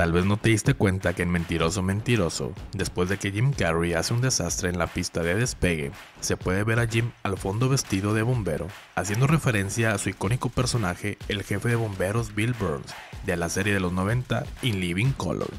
Tal vez no te diste cuenta que en Mentiroso Mentiroso, después de que Jim Carrey hace un desastre en la pista de despegue, se puede ver a Jim al fondo vestido de bombero, haciendo referencia a su icónico personaje, el jefe de bomberos Bill Burns, de la serie de los 90 In Living Color.